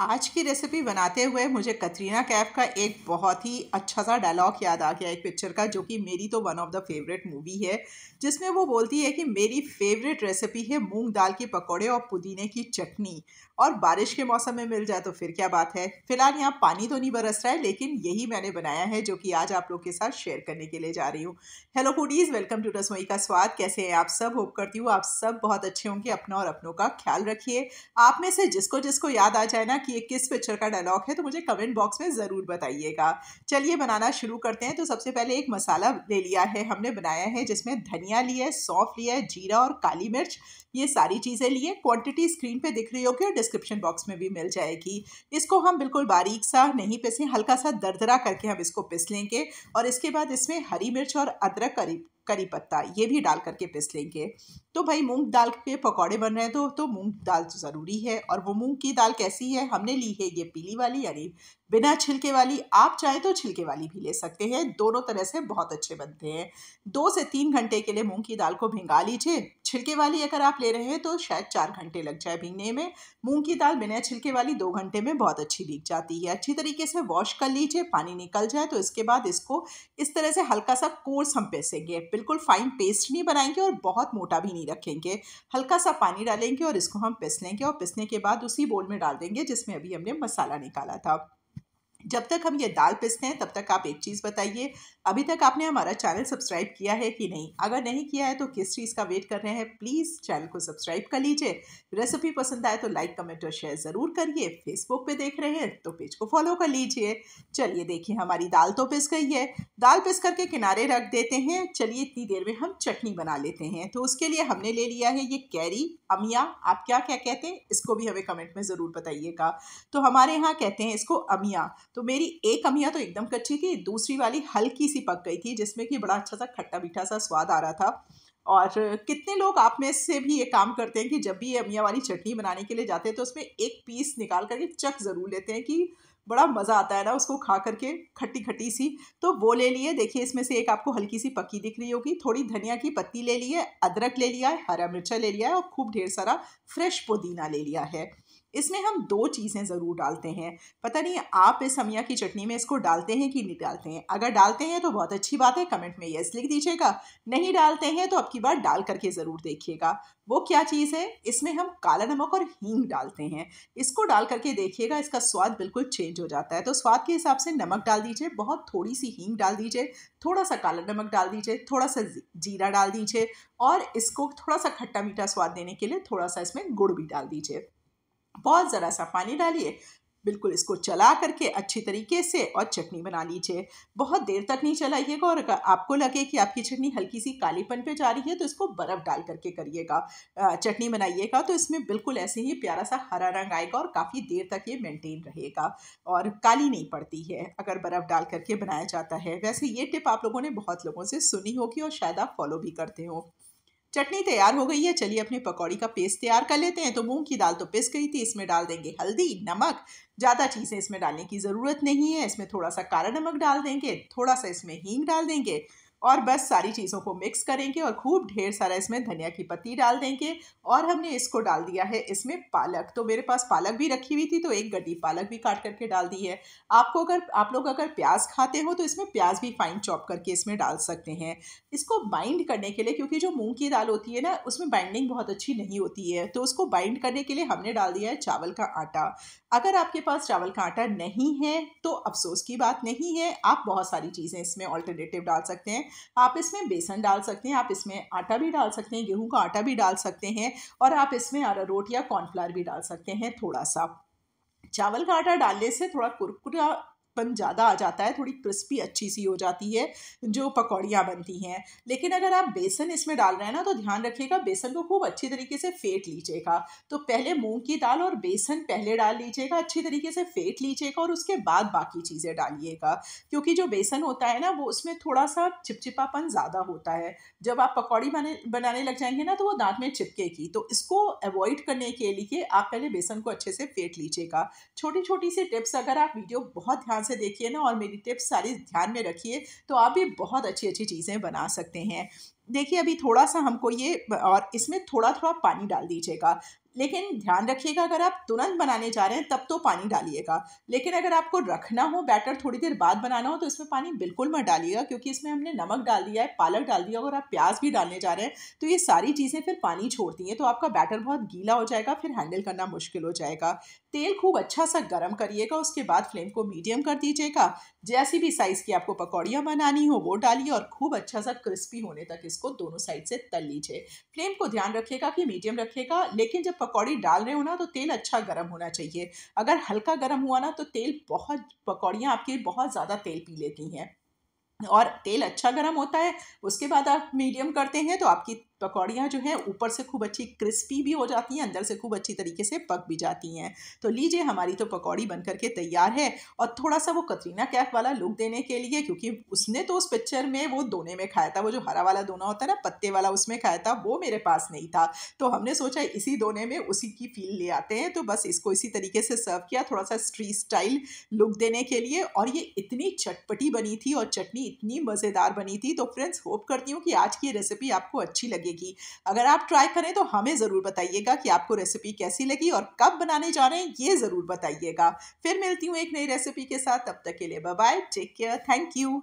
आज की रेसिपी बनाते हुए मुझे कतरीना कैफ का एक बहुत ही अच्छा सा डायलॉग याद आ गया एक पिक्चर का जो कि मेरी तो one of the favourite movie है जिसमें वो बोलती है कि मेरी फेवरेट रेसिपी है मूंग दाल के पकौड़े और पुदीने की चटनी और बारिश के मौसम में मिल जाए तो फिर क्या बात है फिलहाल यहाँ पानी तो नहीं बरस रहा है लेकिन यही मैंने बनाया है जो कि आज आप लोग के साथ शेयर करने के लिए जा रही हूँ हेलो फूडीज़ वेलकम टू रसोई का स्वाद कैसे हैं आप सब होप करती हूँ आप सब बहुत अच्छे होंगे अपना और अपनों का ख्याल रखिए आप में से जिसको जिसको याद आ जाए ना कि ये किस पिक्चर का डायलॉग है तो मुझे कमेंट बॉक्स में ज़रूर बताइएगा चलिए बनाना शुरू करते हैं तो सबसे पहले एक मसाला ले लिया है हमने बनाया है जिसमें धनिया लिया है सौंफ लिया है जीरा और काली मिर्च ये सारी चीज़ें लिए क्वांटिटी स्क्रीन पे दिख रही होगी और डिस्क्रिप्शन बॉक्स में भी मिल जाएगी इसको हम बिल्कुल बारीक सा नहीं पिसें हल्का सा दरदरा करके हम इसको पिस लेंगे और इसके बाद इसमें हरी मिर्च और अदरक करीब करी पत्ता ये भी डाल करके पिस लेंगे तो भाई मूंग दाल के पकौड़े बन रहे हैं तो तो मूंग दाल तो ज़रूरी है और वो मूंग की दाल कैसी है हमने ली है ये पीली वाली यानी बिना छिलके वाली आप चाहे तो छिलके वाली भी ले सकते हैं दोनों तरह से बहुत अच्छे बनते हैं दो से तीन घंटे के लिए मूंग की दाल को भिंगा लीजिए छिलके वाली अगर आप ले रहे हैं तो शायद चार घंटे लग जाए भीगने में मूंग की दाल बिना छिलके वाली दो घंटे में बहुत अच्छी भीग जाती है अच्छी तरीके से वॉश कर लीजिए पानी निकल जाए तो इसके बाद इसको इस तरह से हल्का सा कोर्स हम पेसेंगे बिल्कुल फाइन पेस्ट नहीं बनाएंगे और बहुत मोटा भी नहीं रखेंगे हल्का सा पानी डालेंगे और इसको हम पिस लेंगे और पिसने के बाद उसी बोल में डाल देंगे जिसमें अभी हमने मसाला निकाला था जब तक हम ये दाल पिसते हैं तब तक आप एक चीज़ बताइए अभी तक आपने हमारा चैनल सब्सक्राइब किया है कि नहीं अगर नहीं किया है तो किस चीज़ का वेट कर रहे हैं प्लीज़ चैनल को सब्सक्राइब कर लीजिए रेसिपी पसंद आए तो लाइक कमेंट और शेयर ज़रूर करिए फेसबुक पे देख रहे हैं तो पेज को फॉलो कर लीजिए चलिए देखिए हमारी दाल तो पिस गई है दाल पिस करके किनारे रख देते हैं चलिए इतनी देर में हम चटनी बना लेते हैं तो उसके लिए हमने ले लिया है ये कैरी अमिया आप क्या क्या कहते हैं इसको भी हमें कमेंट में ज़रूर बताइएगा तो हमारे यहाँ कहते हैं इसको अमिया तो मेरी एक अमिया तो एकदम कच्ची थी दूसरी वाली हल्की सी पक गई थी जिसमें कि बड़ा अच्छा सा खट्टा मीठा सा स्वाद आ रहा था और कितने लोग आप में से भी ये काम करते हैं कि जब भी ये अमिया वाली चटनी बनाने के लिए जाते हैं तो उसमें एक पीस निकाल करके चख ज़रूर लेते हैं कि बड़ा मज़ा आता है ना उसको खा करके खट्टी खट्टी सी तो वो ले लिए देखिए इसमें से एक आपको हल्की सी पकी दिख रही होगी थोड़ी धनिया की पत्ती ले ली है अदरक ले लिया है हरा मिर्चा ले लिया है और खूब ढेर सारा फ्रेश पुदीना ले लिया है इसमें हम दो चीज़ें ज़रूर डालते हैं पता नहीं आप इस हमिया की चटनी में इसको डालते हैं कि नहीं डालते हैं अगर डालते हैं तो बहुत अच्छी बात है कमेंट में येस लिख दीजिएगा नहीं डालते हैं तो आपकी बार डाल करके ज़रूर देखिएगा वो क्या चीज़ है इसमें हम काला नमक और हींग डालते हैं इसको डाल करके देखिएगा इसका स्वाद बिल्कुल चेंज हो जाता है तो स्वाद के हिसाब से नमक डाल दीजिए बहुत थोड़ी सी हींग डाल दीजिए थोड़ा सा काला नमक डाल दीजिए थोड़ा सा जीरा डाल दीजिए और इसको थोड़ा सा खट्टा मीठा स्वाद देने के लिए थोड़ा सा इसमें गुड़ भी डाल दीजिए बहुत ज़रा सा पानी डालिए बिल्कुल इसको चला करके अच्छी तरीके से और चटनी बना लीजिए बहुत देर तक नहीं चलाइएगा और अगर आपको लगे कि आपकी चटनी हल्की सी कालीपन पे जा रही है तो इसको बर्फ़ डाल करके करिएगा चटनी बनाइएगा तो इसमें बिल्कुल ऐसे ही प्यारा सा हरा रंग आएगा और काफ़ी देर तक ये मेंटेन रहेगा और काली नहीं पड़ती है अगर बर्फ़ डाल करके बनाया जाता है वैसे ये टिप आप लोगों ने बहुत लोगों से सुनी होगी और शायद आप फॉलो भी करते हो चटनी तैयार हो गई है चलिए अपने पकौड़ी का पेस्ट तैयार कर लेते हैं तो मूंग की दाल तो पिस गई थी इसमें डाल देंगे हल्दी नमक ज़्यादा चीज़ें इसमें डालने की ज़रूरत नहीं है इसमें थोड़ा सा काला नमक डाल देंगे थोड़ा सा इसमें हींग डाल देंगे और बस सारी चीज़ों को मिक्स करेंगे और खूब ढेर सारा इसमें धनिया की पत्ती डाल देंगे और हमने इसको डाल दिया है इसमें पालक तो मेरे पास पालक भी रखी हुई थी तो एक गड्डी पालक भी काट करके डाल दी है आपको अगर आप लोग अगर प्याज खाते हो तो इसमें प्याज भी फाइन चॉप करके इसमें डाल सकते हैं इसको बाइंड करने के लिए क्योंकि जो मूँग की दाल होती है ना उसमें बाइंडिंग बहुत अच्छी नहीं होती है तो उसको बाइंड करने के लिए हमने डाल दिया है चावल का आटा अगर आपके पास चावल का आटा नहीं है तो अफसोस की बात नहीं है आप बहुत सारी चीज़ें इसमें ऑल्टरनेटिव डाल सकते हैं आप इसमें बेसन डाल सकते हैं आप इसमें आटा भी डाल सकते हैं गेहूं का आटा भी डाल सकते हैं और आप इसमें अरारोट या कॉर्नफ्लावर भी डाल सकते हैं थोड़ा सा चावल का आटा डालने से थोड़ा कुरकुरा पन ज़्यादा आ जाता है थोड़ी क्रिस्पी अच्छी सी हो जाती है जो पकौड़ियाँ बनती हैं लेकिन अगर आप बेसन इसमें डाल रहे हैं ना तो ध्यान रखिएगा बेसन को खूब अच्छी तरीके से फेंट लीजिएगा तो पहले मूंग की दाल और बेसन पहले डाल लीजिएगा अच्छी तरीके से फेंट लीजिएगा और उसके बाद बाकी चीज़ें डालिएगा क्योंकि जो बेसन होता है ना वो उसमें थोड़ा सा चिपचिपापन ज़्यादा होता है जब आप पकौड़ी बनाने लग जाएंगे ना तो वो दांत में चिपकेगी तो इसको अवॉइड करने के लिए आप पहले बेसन को अच्छे से फेंट लीजिएगा छोटी छोटी सी टिप्स अगर आप वीडियो बहुत ध्यान ध्यान से देखिए ना और मेरी टिप्स सारी ध्यान में रखिए तो आप भी बहुत अच्छी अच्छी चीज़ें बना सकते हैं देखिए अभी थोड़ा सा हमको ये और इसमें थोड़ा थोड़ा पानी डाल दीजिएगा लेकिन ध्यान रखिएगा अगर आप तुरंत बनाने जा रहे हैं तब तो पानी डालिएगा लेकिन अगर आपको रखना हो बैटर थोड़ी देर बाद बनाना हो तो इसमें पानी बिल्कुल मत डालिएगा क्योंकि इसमें हमने नमक डाल दिया है पालक डाल दिया अगर आप प्याज भी डालने जा रहे हैं तो ये सारी चीज़ें फिर पानी छोड़ती हैं तो आपका बैटर बहुत गीला हो जाएगा फिर हैंडल करना मुश्किल हो जाएगा तेल खूब अच्छा सा गर्म करिएगा उसके बाद फ्लेम को मीडियम कर दीजिएगा जैसी भी साइज़ की आपको पकौड़ियाँ बनानी हो वो डालिए और खूब अच्छा सा क्रिस्पी होने तक इसको दोनों साइड से तल लीजिए फ्लेम को ध्यान रखिएगा कि मीडियम रखिएगा लेकिन जब पकौड़ी डाल रहे हो ना तो तेल अच्छा गर्म होना चाहिए अगर हल्का गर्म हुआ ना तो तेल बहुत पकौड़ियाँ आपकी बहुत ज़्यादा तेल पी लेती हैं और तेल अच्छा गर्म होता है उसके बाद आप मीडियम करते हैं तो आपकी पकौड़ियाँ जो है ऊपर से खूब अच्छी क्रिस्पी भी हो जाती हैं अंदर से खूब अच्छी तरीके से पक भी जाती हैं तो लीजिए हमारी तो पकौड़ी बन करके तैयार है और थोड़ा सा वो कतरीना कैफ वाला लुक देने के लिए क्योंकि उसने तो उस पिक्चर में वो दोने में खाया था वो जो हरा वाला दोना होता है ना पत्ते वाला उसमें खाया था वो मेरे पास नहीं था तो हमने सोचा इसी दोने में उसी की फील ले आते हैं तो बस इसको इसी तरीके से सर्व किया थोड़ा सा स्ट्री स्टाइल लुक देने के लिए और ये इतनी चटपटी बनी थी और चटनी इतनी मज़ेदार बनी थी तो फ्रेंड्स होप करती हूँ कि आज की रेसिपी आपको अच्छी लगी मिलेगी अगर आप ट्राई करें तो हमें ज़रूर बताइएगा कि आपको रेसिपी कैसी लगी और कब बनाने जा रहे हैं ये ज़रूर बताइएगा फिर मिलती हूँ एक नई रेसिपी के साथ तब तक के लिए bye take care thank you